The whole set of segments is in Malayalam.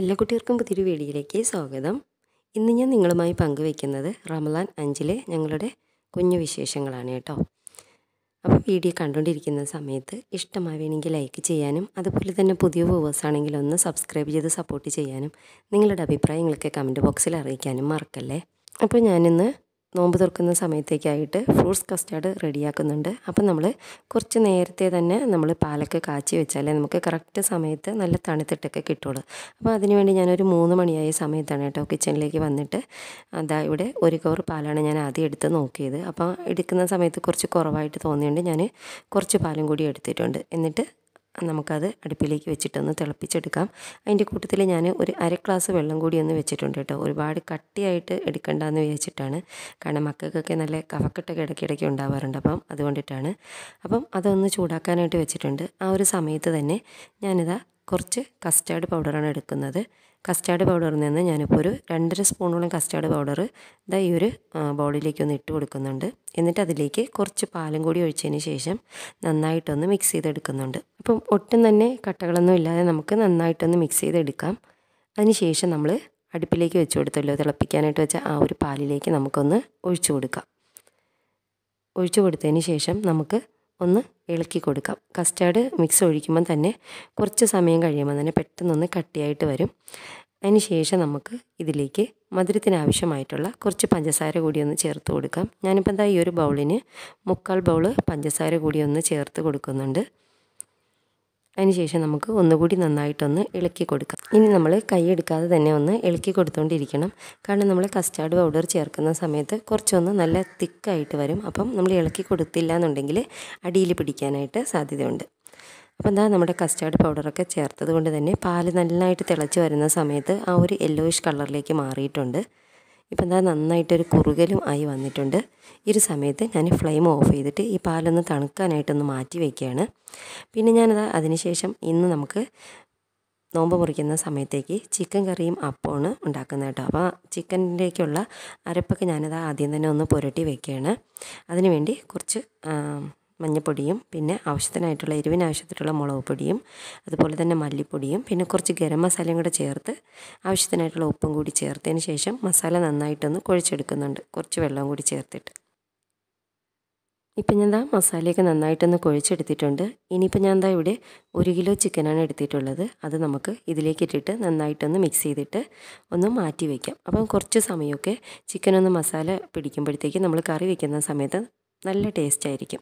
എല്ലാ കുട്ടികൾക്കും പുതിയൊരു വീഡിയോയിലേക്ക് സ്വാഗതം ഇന്ന് ഞാൻ നിങ്ങളുമായി പങ്കുവയ്ക്കുന്നത് റമലാൻ അഞ്ചിലെ ഞങ്ങളുടെ കുഞ്ഞു വിശേഷങ്ങളാണ് കേട്ടോ അപ്പോൾ വീഡിയോ കണ്ടുകൊണ്ടിരിക്കുന്ന സമയത്ത് ഇഷ്ടമാവുകയാണെങ്കിൽ ലൈക്ക് ചെയ്യാനും അതുപോലെ തന്നെ പുതിയ വ്യൂവേഴ്സ് ആണെങ്കിൽ ഒന്ന് സബ്സ്ക്രൈബ് ചെയ്ത് സപ്പോർട്ട് ചെയ്യാനും നിങ്ങളുടെ അഭിപ്രായങ്ങളൊക്കെ കമൻറ്റ് ബോക്സിൽ അറിയിക്കാനും മറക്കല്ലേ അപ്പോൾ ഞാനിന്ന് നോമ്പ് തുറക്കുന്ന സമയത്തേക്കായിട്ട് ഫ്രൂട്ട്സ് കസ്റ്റാർഡ് റെഡിയാക്കുന്നുണ്ട് അപ്പം നമ്മൾ കുറച്ച് നേരത്തെ തന്നെ നമ്മൾ പാലൊക്കെ കാച്ചി വെച്ചാലേ നമുക്ക് കറക്റ്റ് സമയത്ത് നല്ല തണുത്തിട്ടൊക്കെ കിട്ടുള്ളൂ അപ്പോൾ അതിനുവേണ്ടി ഞാനൊരു മൂന്ന് മണിയായ സമയത്താണ് കേട്ടോ കിച്ചണിലേക്ക് വന്നിട്ട് അതാ ഇവിടെ ഒരു കവർ പാലാണ് ഞാൻ ആദ്യം എടുത്ത് നോക്കിയത് അപ്പോൾ എടുക്കുന്ന സമയത്ത് കുറച്ച് കുറവായിട്ട് തോന്നിയുണ്ട് ഞാൻ കുറച്ച് പാലും കൂടി എടുത്തിട്ടുണ്ട് എന്നിട്ട് നമുക്കത് അടുപ്പിലേക്ക് വെച്ചിട്ടൊന്ന് തിളപ്പിച്ചെടുക്കാം അതിൻ്റെ കൂട്ടത്തിൽ ഞാൻ ഒരു അര ഗ്ലാസ് വെള്ളം കൂടി ഒന്ന് വെച്ചിട്ടുണ്ട് കേട്ടോ ഒരുപാട് കട്ടിയായിട്ട് എടുക്കണ്ടെന്ന് വിചാരിച്ചിട്ടാണ് കാരണം മക്കൾക്കൊക്കെ നല്ല കഫക്കെട്ടൊക്കെ ഇടയ്ക്കിടയ്ക്ക് ഉണ്ടാവാറുണ്ട് അപ്പം അതുകൊണ്ടിട്ടാണ് അപ്പം അതൊന്ന് ചൂടാക്കാനായിട്ട് വെച്ചിട്ടുണ്ട് ആ ഒരു സമയത്ത് തന്നെ ഞാനിതാ കുറച്ച് കസ്റ്റാർഡ് പൗഡറാണ് എടുക്കുന്നത് കസ്റ്റാർഡ് പൗഡറിൽ നിന്ന് ഞാനിപ്പോൾ ഒരു രണ്ടര സ്പൂണോളം കസ്റ്റാർഡ് പൗഡർ ഇതാ ഈ ഒരു ബൗളിലേക്ക് ഒന്ന് ഇട്ട് കൊടുക്കുന്നുണ്ട് എന്നിട്ട് അതിലേക്ക് കുറച്ച് പാലും കൂടി ഒഴിച്ചതിന് ശേഷം നന്നായിട്ടൊന്ന് മിക്സ് ചെയ്തെടുക്കുന്നുണ്ട് അപ്പം ഒട്ടും തന്നെ കട്ടകളൊന്നും ഇല്ലാതെ നമുക്ക് നന്നായിട്ടൊന്ന് മിക്സ് ചെയ്തെടുക്കാം അതിനുശേഷം നമ്മൾ അടുപ്പിലേക്ക് വെച്ച് കൊടുത്തല്ലോ തിളപ്പിക്കാനായിട്ട് വെച്ച ആ ഒരു പാലിലേക്ക് നമുക്കൊന്ന് ഒഴിച്ചു കൊടുക്കാം ഒഴിച്ചു കൊടുത്തതിന് ശേഷം നമുക്ക് ഒന്ന് ഇളക്കി കൊടുക്കാം കസ്റ്റാർഡ് മിക്സ് ഒഴിക്കുമ്പം തന്നെ കുറച്ച് സമയം കഴിയുമ്പോൾ തന്നെ പെട്ടെന്നൊന്ന് കട്ടിയായിട്ട് വരും അതിന് ശേഷം നമുക്ക് ഇതിലേക്ക് മധുരത്തിന് ആവശ്യമായിട്ടുള്ള കുറച്ച് പഞ്ചസാര കൂടി ഒന്ന് ചേർത്ത് കൊടുക്കാം ഞാനിപ്പോൾ എന്താ ഈ ഒരു ബൗളിന് മുക്കാൽ ബൗൾ പഞ്ചസാര കൂടി ഒന്ന് ചേർത്ത് കൊടുക്കുന്നുണ്ട് അതിനുശേഷം നമുക്ക് ഒന്നുകൂടി നന്നായിട്ടൊന്ന് ഇളക്കി കൊടുക്കാം ഇനി നമ്മൾ കൈയെടുക്കാതെ തന്നെ ഒന്ന് ഇളക്കി കൊടുത്തുകൊണ്ടിരിക്കണം കാരണം നമ്മൾ കസ്റ്റാർഡ് പൗഡർ ചേർക്കുന്ന സമയത്ത് കുറച്ചൊന്ന് നല്ല തിക്കായിട്ട് വരും അപ്പം നമ്മൾ ഇളക്കി കൊടുത്തില്ല എന്നുണ്ടെങ്കിൽ അടിയിൽ പിടിക്കാനായിട്ട് സാധ്യതയുണ്ട് അപ്പോൾ എന്താ നമ്മുടെ കസ്റ്റാർഡ് പൗഡറൊക്കെ ചേർത്തത് കൊണ്ട് തന്നെ പാല് നന്നായിട്ട് തിളച്ച് വരുന്ന സമയത്ത് ആ ഒരു യെല്ലോയിഷ് കളറിലേക്ക് മാറിയിട്ടുണ്ട് ഇപ്പം എന്താ നന്നായിട്ടൊരു കുറുകലും ആയി വന്നിട്ടുണ്ട് ഈ ഒരു സമയത്ത് ഞാൻ ഫ്ലെയിം ഓഫ് ചെയ്തിട്ട് ഈ പാലൊന്ന് തണുക്കാനായിട്ടൊന്ന് മാറ്റി വയ്ക്കുകയാണ് പിന്നെ ഞാനത് അതിനുശേഷം ഇന്ന് നമുക്ക് നോമ്പ് മുറിക്കുന്ന സമയത്തേക്ക് ചിക്കൻ കറിയും അപ്പമാണ് ഉണ്ടാക്കുന്നത് കേട്ടോ അപ്പോൾ ചിക്കനിലേക്കുള്ള അരപ്പൊക്കെ ഞാനത് ആദ്യം തന്നെ ഒന്ന് പുരട്ടി വയ്ക്കുകയാണ് അതിനുവേണ്ടി കുറച്ച് മഞ്ഞപ്പൊടിയും പിന്നെ ആവശ്യത്തിനായിട്ടുള്ള എരിവിന് ആവശ്യത്തിനുള്ള മുളക് പൊടിയും അതുപോലെ തന്നെ മല്ലിപ്പൊടിയും പിന്നെ കുറച്ച് ഗരം മസാലയും കൂടെ ചേർത്ത് ആവശ്യത്തിനായിട്ടുള്ള ഉപ്പും കൂടി ചേർത്തതിന് ശേഷം മസാല നന്നായിട്ടൊന്ന് കുഴിച്ചെടുക്കുന്നുണ്ട് കുറച്ച് വെള്ളവും കൂടി ചേർത്തിട്ട് ഇപ്പം ഞാൻ ദാ മസാലയൊക്കെ നന്നായിട്ടൊന്ന് കുഴിച്ചെടുത്തിട്ടുണ്ട് ഇനിയിപ്പോൾ ഞാൻ ദാ ഇവിടെ ഒരു കിലോ ചിക്കനാണ് എടുത്തിട്ടുള്ളത് അത് നമുക്ക് ഇതിലേക്ക് ഇട്ടിട്ട് നന്നായിട്ടൊന്ന് മിക്സ് ചെയ്തിട്ട് ഒന്ന് മാറ്റി വയ്ക്കാം അപ്പം കുറച്ച് സമയമൊക്കെ ചിക്കനൊന്ന് മസാല പിടിക്കുമ്പോഴത്തേക്ക് നമ്മൾ കറി വയ്ക്കുന്ന സമയത്ത് നല്ല ടേസ്റ്റ് ആയിരിക്കും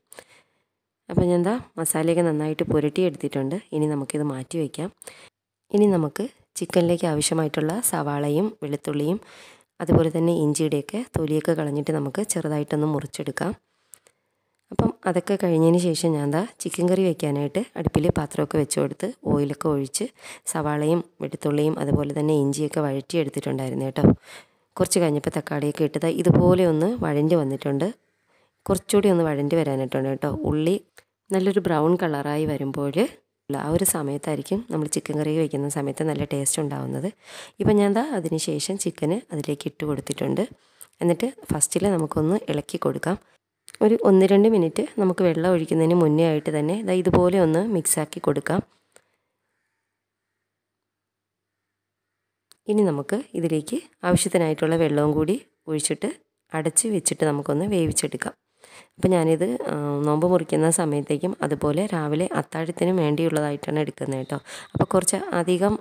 അപ്പോൾ ഞാൻ എന്താ മസാലയൊക്കെ നന്നായിട്ട് പുരട്ടി എടുത്തിട്ടുണ്ട് ഇനി നമുക്കിത് മാറ്റി വയ്ക്കാം ഇനി നമുക്ക് ചിക്കനിലേക്ക് ആവശ്യമായിട്ടുള്ള സവാളയും വെളുത്തുള്ളിയും അതുപോലെ തന്നെ ഇഞ്ചിയുടെയൊക്കെ തൊലിയൊക്കെ കളഞ്ഞിട്ട് നമുക്ക് ചെറുതായിട്ടൊന്ന് മുറിച്ചെടുക്കാം അപ്പം അതൊക്കെ കഴിഞ്ഞതിന് ശേഷം ഞാൻ എന്താ ചിക്കൻ കറി വെക്കാനായിട്ട് അടുപ്പിൽ പാത്രമൊക്കെ വെച്ച് കൊടുത്ത് ഓയിലൊക്കെ ഒഴിച്ച് സവാളയും വെളുത്തുള്ളിയും അതുപോലെ തന്നെ ഇഞ്ചിയൊക്കെ എടുത്തിട്ടുണ്ടായിരുന്നു കേട്ടോ കുറച്ച് കഴിഞ്ഞപ്പോൾ തക്കാളിയൊക്കെ ഇട്ടത് ഇതുപോലെ ഒന്ന് വഴഞ്ഞ് വന്നിട്ടുണ്ട് കുറച്ചുകൂടി ഒന്ന് വഴണ്ടി വരാനായിട്ടുണ്ട് കേട്ടോ ഉള്ളി നല്ലൊരു ബ്രൗൺ കളറായി വരുമ്പോൾ ആ ഒരു സമയത്തായിരിക്കും നമ്മൾ ചിക്കൻ കറി വയ്ക്കുന്ന സമയത്ത് നല്ല ടേസ്റ്റ് ഉണ്ടാവുന്നത് ഇപ്പം ഞാൻ എന്താ അതിന് ശേഷം ചിക്കന് അതിലേക്ക് ഇട്ട് കൊടുത്തിട്ടുണ്ട് എന്നിട്ട് ഫസ്റ്റിൽ നമുക്കൊന്ന് ഇളക്കി കൊടുക്കാം ഒരു ഒന്ന് രണ്ട് മിനിറ്റ് നമുക്ക് വെള്ളം ഒഴിക്കുന്നതിന് മുന്നേ ആയിട്ട് തന്നെ ഇതാ ഇതുപോലെ ഒന്ന് മിക്സാക്കി കൊടുക്കാം ഇനി നമുക്ക് ഇതിലേക്ക് ആവശ്യത്തിനായിട്ടുള്ള വെള്ളവും കൂടി ഒഴിച്ചിട്ട് അടച്ച് വെച്ചിട്ട് നമുക്കൊന്ന് വേവിച്ചെടുക്കാം അപ്പോൾ ഞാനിത് നോമ്പ് മുറിക്കുന്ന സമയത്തേക്കും അതുപോലെ രാവിലെ അത്താഴത്തിന് വേണ്ടിയുള്ളതായിട്ടാണ് എടുക്കുന്നത് കേട്ടോ അപ്പോൾ കുറച്ച് അധികം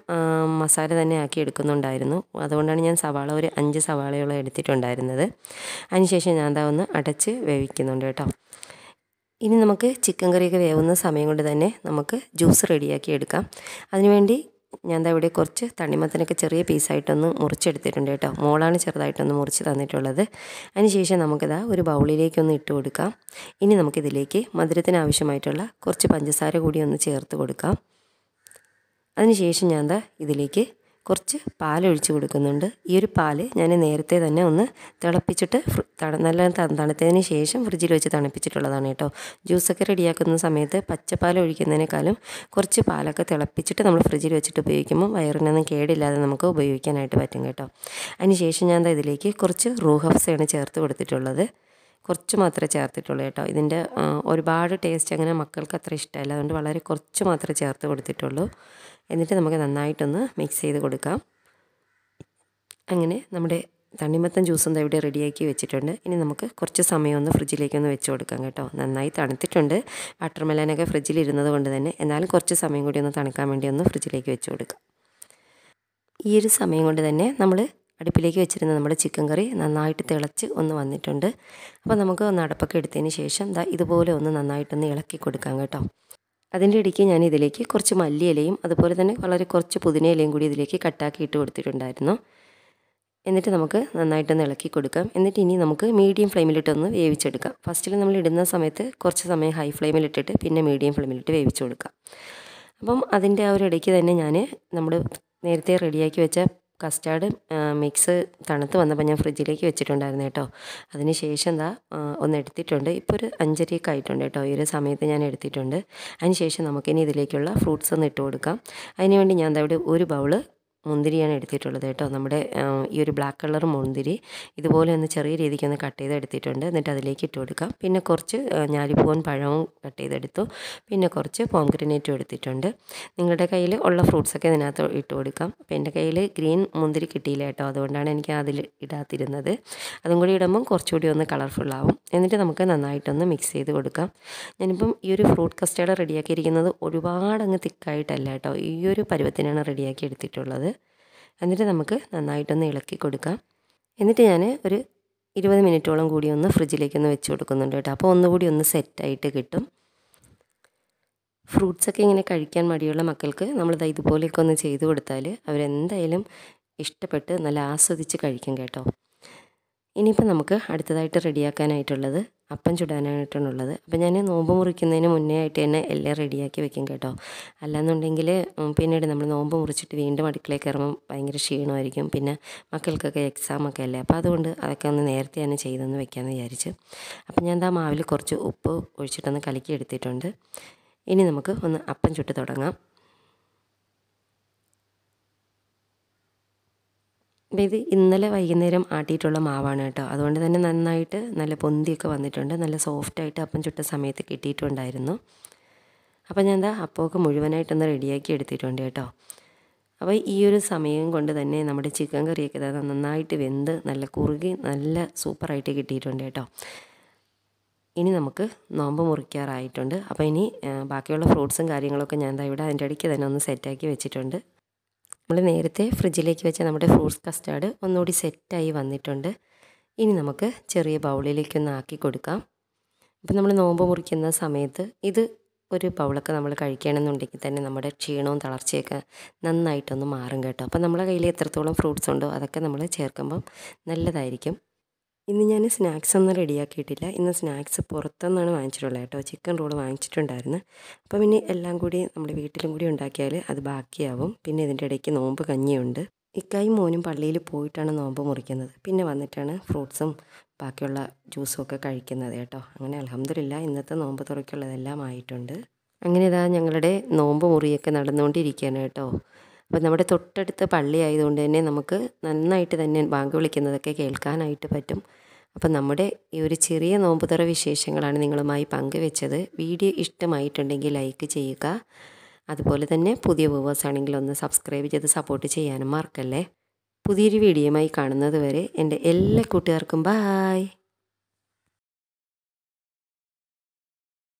മസാല തന്നെ ആക്കി എടുക്കുന്നുണ്ടായിരുന്നു അതുകൊണ്ടാണ് ഞാൻ സവാള ഒരു അഞ്ച് സവാളയോളം എടുത്തിട്ടുണ്ടായിരുന്നത് അതിനുശേഷം ഞാൻ ദാ ഒന്ന് അടച്ച് വേവിക്കുന്നുണ്ട് കേട്ടോ ഇനി നമുക്ക് ചിക്കൻ കറിയൊക്കെ വേവുന്ന സമയം കൊണ്ട് തന്നെ നമുക്ക് ജ്യൂസ് റെഡിയാക്കി എടുക്കാം അതിനുവേണ്ടി ഞാൻ ദാ ഇവിടെ കുറച്ച് തണ്ണിമത്തനൊക്കെ ചെറിയ പീസായിട്ടൊന്ന് മുറിച്ചെടുത്തിട്ടുണ്ട് കേട്ടോ മോളാണ് ചെറുതായിട്ടൊന്ന് മുറിച്ച് തന്നിട്ടുള്ളത് അതിനുശേഷം നമുക്കിതാ ഒരു ബൗളിലേക്കൊന്ന് ഇട്ട് കൊടുക്കാം ഇനി നമുക്കിതിലേക്ക് മധുരത്തിന് ആവശ്യമായിട്ടുള്ള കുറച്ച് പഞ്ചസാര കൂടി ഒന്ന് ചേർത്ത് കൊടുക്കാം അതിനുശേഷം ഞാൻ ദാ ഇതിലേക്ക് കുറച്ച് പാൽ പാലൊഴിച്ച് കൊടുക്കുന്നുണ്ട് ഈ ഒരു പാല് ഞാൻ നേരത്തെ തന്നെ ഒന്ന് തിളപ്പിച്ചിട്ട് നല്ല തണുത്തതിന് ശേഷം ഫ്രിഡ്ജിൽ വെച്ച് തണുപ്പിച്ചിട്ടുള്ളതാണ് കേട്ടോ ജ്യൂസൊക്കെ റെഡിയാക്കുന്ന സമയത്ത് പച്ചപ്പാൽ ഒഴിക്കുന്നതിനേക്കാളും കുറച്ച് പാലൊക്കെ തിളപ്പിച്ചിട്ട് നമ്മൾ ഫ്രിഡ്ജിൽ വെച്ചിട്ട് ഉപയോഗിക്കുമ്പോൾ വയറിനൊന്നും കേടില്ലാതെ നമുക്ക് ഉപയോഗിക്കാനായിട്ട് പറ്റും കേട്ടോ അതിന് ശേഷം ഞാൻ ഇതിലേക്ക് കുറച്ച് റൂഹഫ്സയാണ് ചേർത്ത് കൊടുത്തിട്ടുള്ളത് കുറച്ച് മാത്രമേ ചേർത്തിട്ടുള്ളൂ കേട്ടോ ഇതിൻ്റെ ഒരുപാട് ടേസ്റ്റ് അങ്ങനെ മക്കൾക്ക് അത്ര ഇഷ്ടമല്ല അതുകൊണ്ട് വളരെ കുറച്ച് മാത്രമേ ചേർത്ത് കൊടുത്തിട്ടുള്ളൂ എന്നിട്ട് നമുക്ക് നന്നായിട്ടൊന്ന് മിക്സ് ചെയ്ത് കൊടുക്കാം അങ്ങനെ നമ്മുടെ തണ്ണിമത്തൻ എന്താ ഇവിടെ റെഡിയാക്കി വെച്ചിട്ടുണ്ട് ഇനി നമുക്ക് കുറച്ച് സമയം ഒന്ന് ഫ്രിഡ്ജിലേക്കൊന്ന് വെച്ച് കൊടുക്കാം കേട്ടോ നന്നായി തണുത്തിട്ടുണ്ട് വാട്ടർമെലനൊക്കെ ഫ്രിഡ്ജിലിരുന്നത് കൊണ്ട് തന്നെ എന്നാലും കുറച്ച് സമയം കൂടി ഒന്ന് തണുക്കാൻ വേണ്ടി ഒന്ന് ഫ്രിഡ്ജിലേക്ക് വെച്ച് കൊടുക്കാം ഈ ഒരു സമയം കൊണ്ട് തന്നെ നമ്മൾ അടുപ്പിലേക്ക് വെച്ചിരുന്ന നമ്മുടെ ചിക്കൻ കറി നന്നായിട്ട് തിളച്ച് ഒന്ന് വന്നിട്ടുണ്ട് അപ്പോൾ നമുക്ക് ഒന്ന് അടപ്പൊക്കെ എടുത്തതിന് ശേഷം ദാ ഇതുപോലെ ഒന്ന് നന്നായിട്ടൊന്ന് ഇളക്കി കൊടുക്കാം കേട്ടോ അതിൻ്റെ ഇടയ്ക്ക് ഞാൻ ഇതിലേക്ക് കുറച്ച് മല്ലിയിലയും അതുപോലെ തന്നെ വളരെ കുറച്ച് പുതിനയിലയും കൂടി ഇതിലേക്ക് കട്ടാക്കി ഇട്ട് കൊടുത്തിട്ടുണ്ടായിരുന്നു എന്നിട്ട് നമുക്ക് നന്നായിട്ടൊന്ന് ഇളക്കി കൊടുക്കാം എന്നിട്ട് ഇനി നമുക്ക് മീഡിയം ഫ്ലെയിമിലിട്ടൊന്ന് വേവിച്ചെടുക്കാം ഫസ്റ്റിൽ നമ്മൾ ഇടുന്ന സമയത്ത് കുറച്ച് സമയം ഹൈ ഫ്ലെയിമിലിട്ടിട്ട് പിന്നെ മീഡിയം ഫ്ലെയിമിലിട്ട് വേവിച്ചു കൊടുക്കാം അപ്പം അതിൻ്റെ ആ ഒരു ഇടയ്ക്ക് തന്നെ ഞാൻ നമ്മൾ നേരത്തെ റെഡിയാക്കി വെച്ച കസ്റ്റാർഡ് മിക്സ് തണുത്ത് വന്നപ്പോൾ ഞാൻ ഫ്രിഡ്ജിലേക്ക് വെച്ചിട്ടുണ്ടായിരുന്നു കേട്ടോ അതിന് ശേഷം എന്താ ഒന്ന് എടുത്തിട്ടുണ്ട് ഇപ്പോൾ ഒരു അഞ്ചരയൊക്കെ ആയിട്ടുണ്ട് കേട്ടോ ഈ ഒരു സമയത്ത് ഞാൻ എടുത്തിട്ടുണ്ട് അതിന് ശേഷം നമുക്കിനി ഇതിലേക്കുള്ള ഫ്രൂട്ട്സ് ഒന്ന് ഇട്ട് കൊടുക്കാം അതിനുവേണ്ടി ഞാൻ അവിടെ ഒരു ബൗള് മുന്തിരിയാണ് എടുത്തിട്ടുള്ളത് കേട്ടോ നമ്മുടെ ഈ ഒരു ബ്ലാക്ക് കളർ മുന്തിരി ഇതുപോലെ ഒന്ന് ചെറിയ രീതിക്ക് ഒന്ന് കട്ട് ചെയ്ത് എടുത്തിട്ടുണ്ട് എന്നിട്ട് അതിലേക്ക് ഇട്ട് കൊടുക്കാം പിന്നെ കുറച്ച് ഞാലിപ്പൂവൻ പഴവും കട്ട് ചെയ്തെടുത്തു പിന്നെ കുറച്ച് പോംഗ്രനേറ്റും എടുത്തിട്ടുണ്ട് നിങ്ങളുടെ കയ്യിൽ ഉള്ള ഫ്രൂട്ട്സൊക്കെ ഇതിനകത്ത് ഇട്ട് കൊടുക്കാം അപ്പം എൻ്റെ കയ്യിൽ ഗ്രീൻ മുന്തിരി കിട്ടിയില്ല കേട്ടോ അതുകൊണ്ടാണ് എനിക്ക് അതിൽ ഇടാതിരുന്നത് അതും കൂടി ഇടുമ്പം കുറച്ചുകൂടി ഒന്ന് കളർഫുള്ളാവും എന്നിട്ട് നമുക്ക് നന്നായിട്ടൊന്ന് മിക്സ് ചെയ്ത് കൊടുക്കാം ഞാനിപ്പം ഈ ഒരു ഫ്രൂട്ട് കസ്റ്റേർഡ് റെഡിയാക്കിയിരിക്കുന്നത് ഒരുപാട് അങ്ങ് തിക്കായിട്ടല്ല കേട്ടോ ഈ ഒരു പരുവത്തിനാണ് റെഡിയാക്കി എടുത്തിട്ടുള്ളത് എന്നിട്ട് നമുക്ക് നന്നായിട്ടൊന്ന് ഇളക്കി കൊടുക്കാം എന്നിട്ട് ഞാൻ ഒരു ഇരുപത് മിനിറ്റോളം കൂടി ഒന്ന് ഒന്ന് വെച്ച് കൊടുക്കുന്നുണ്ട് കേട്ടോ അപ്പോൾ ഒന്നുകൂടി ഒന്ന് സെറ്റായിട്ട് കിട്ടും ഫ്രൂട്ട്സൊക്കെ ഇങ്ങനെ കഴിക്കാൻ മടിയുള്ള മക്കൾക്ക് നമ്മളിത് ഇതുപോലെയൊക്കെ ഒന്ന് ചെയ്തു കൊടുത്താൽ അവരെന്തായാലും ഇഷ്ടപ്പെട്ട് നല്ല ആസ്വദിച്ച് കഴിക്കും കേട്ടോ ഇനിയിപ്പോൾ നമുക്ക് അടുത്തതായിട്ട് റെഡിയാക്കാനായിട്ടുള്ളത് അപ്പം ചുടാനായിട്ടാണുള്ളത് അപ്പം ഞാൻ നോമ്പ് മുറിക്കുന്നതിന് മുന്നേ ആയിട്ട് തന്നെ എല്ലാം റെഡിയാക്കി വെക്കും കേട്ടോ അല്ലാന്നുണ്ടെങ്കിൽ പിന്നീട് നമ്മൾ നോമ്പ് മുറിച്ചിട്ട് വീണ്ടും അടുക്കളയിൽ കയറുമ്പോൾ ഭയങ്കര ക്ഷീണമായിരിക്കും പിന്നെ മക്കൾക്കൊക്കെ എക്സാമൊക്കെ അല്ലേ അപ്പോൾ അതുകൊണ്ട് അതൊക്കെ ഒന്ന് നേരത്തെ തന്നെ ചെയ്തെന്ന് വെക്കാമെന്ന് വിചാരിച്ച് അപ്പം ഞാൻ എന്താ മാവിൽ കുറച്ച് ഉപ്പ് ഒഴിച്ചിട്ടൊന്ന് കലക്കി എടുത്തിട്ടുണ്ട് ഇനി നമുക്ക് ഒന്ന് അപ്പം ചുട്ട് തുടങ്ങാം അപ്പം ഇത് ഇന്നലെ വൈകുന്നേരം ആട്ടിയിട്ടുള്ള മാവാണ് കേട്ടോ അതുകൊണ്ട് തന്നെ നന്നായിട്ട് നല്ല പൊന്തിയൊക്കെ വന്നിട്ടുണ്ട് നല്ല സോഫ്റ്റായിട്ട് അപ്പം ചുട്ട സമയത്ത് കിട്ടിയിട്ടുണ്ടായിരുന്നു അപ്പം ഞാൻ എന്താ അപ്പമൊക്കെ മുഴുവനായിട്ടൊന്ന് റെഡിയാക്കി എടുത്തിട്ടുണ്ട് കേട്ടോ അപ്പോൾ ഈ ഒരു സമയം കൊണ്ട് തന്നെ നമ്മുടെ ചിക്കൻ കറിയൊക്കെ നന്നായിട്ട് വെന്ത് നല്ല കുറുകി നല്ല സൂപ്പറായിട്ട് കിട്ടിയിട്ടുണ്ട് കേട്ടോ ഇനി നമുക്ക് നോമ്പ് മുറിക്കാറായിട്ടുണ്ട് അപ്പോൾ ഇനി ബാക്കിയുള്ള ഫ്രൂട്ട്സും കാര്യങ്ങളൊക്കെ ഞാൻ ഇവിടെ അതിൻ്റെ ഇടയ്ക്ക് തന്നെ ഒന്ന് സെറ്റാക്കി വെച്ചിട്ടുണ്ട് നമ്മൾ നേരത്തെ ഫ്രിഡ്ജിലേക്ക് വെച്ച നമ്മുടെ ഫ്രൂട്ട്സ് കസ്റ്റാർഡ് ഒന്നുകൂടി സെറ്റായി വന്നിട്ടുണ്ട് ഇനി നമുക്ക് ചെറിയ ബൗളിലേക്കൊന്ന് ആക്കി കൊടുക്കാം ഇപ്പം നമ്മൾ നോമ്പ് മുറിക്കുന്ന സമയത്ത് ഇത് ഒരു പൗളൊക്കെ നമ്മൾ കഴിക്കണമെന്നുണ്ടെങ്കിൽ തന്നെ നമ്മുടെ ക്ഷീണവും തളർച്ചയൊക്കെ നന്നായിട്ടൊന്ന് മാറും കേട്ടോ അപ്പം നമ്മുടെ കയ്യിൽ എത്രത്തോളം ഫ്രൂട്ട്സ് ഉണ്ടോ അതൊക്കെ നമ്മൾ ചേർക്കുമ്പം നല്ലതായിരിക്കും ഇന്ന് ഞാൻ സ്നാക്സ് ഒന്നും റെഡിയാക്കിയിട്ടില്ല ഇന്ന് സ്നാക്സ് പുറത്തുനിന്നാണ് വാങ്ങിച്ചിട്ടുള്ളത് കേട്ടോ ചിക്കൻ റോൾ വാങ്ങിച്ചിട്ടുണ്ടായിരുന്നു അപ്പോൾ പിന്നെ എല്ലാം കൂടി നമ്മുടെ വീട്ടിലും കൂടി ഉണ്ടാക്കിയാൽ അത് ബാക്കിയാവും പിന്നെ ഇതിൻ്റെ ഇടയ്ക്ക് നോമ്പ് കഞ്ഞിയുണ്ട് ഇക്കായും മോനും പള്ളിയിൽ പോയിട്ടാണ് നോമ്പ് മുറിക്കുന്നത് പിന്നെ വന്നിട്ടാണ് ഫ്രൂട്ട്സും ബാക്കിയുള്ള ജ്യൂസും ഒക്കെ കഴിക്കുന്നത് കേട്ടോ അങ്ങനെ അലഹമ്മദില്ല ഇന്നത്തെ നോമ്പ് തുറക്കുള്ളതെല്ലാം ആയിട്ടുണ്ട് അങ്ങനെ ഇതാ ഞങ്ങളുടെ നോമ്പ് മുറിയൊക്കെ നടന്നുകൊണ്ടിരിക്കുകയാണ് കേട്ടോ അപ്പം നമ്മുടെ തൊട്ടടുത്ത പള്ളി ആയതുകൊണ്ട് തന്നെ നമുക്ക് നന്നായിട്ട് തന്നെ ബാങ്ക് വിളിക്കുന്നതൊക്കെ കേൾക്കാനായിട്ട് പറ്റും അപ്പം നമ്മുടെ ഈ ഒരു ചെറിയ നോമ്പുതറ വിശേഷങ്ങളാണ് നിങ്ങളുമായി പങ്കുവെച്ചത് വീഡിയോ ഇഷ്ടമായിട്ടുണ്ടെങ്കിൽ ലൈക്ക് ചെയ്യുക അതുപോലെ തന്നെ പുതിയ വ്യൂവേഴ്സ് ആണെങ്കിൽ ഒന്ന് സബ്സ്ക്രൈബ് ചെയ്ത് സപ്പോർട്ട് ചെയ്യാനും മറക്കല്ലേ പുതിയൊരു വീഡിയോയുമായി കാണുന്നത് വരെ എൻ്റെ എല്ലാ കൂട്ടുകാർക്കും ബായ്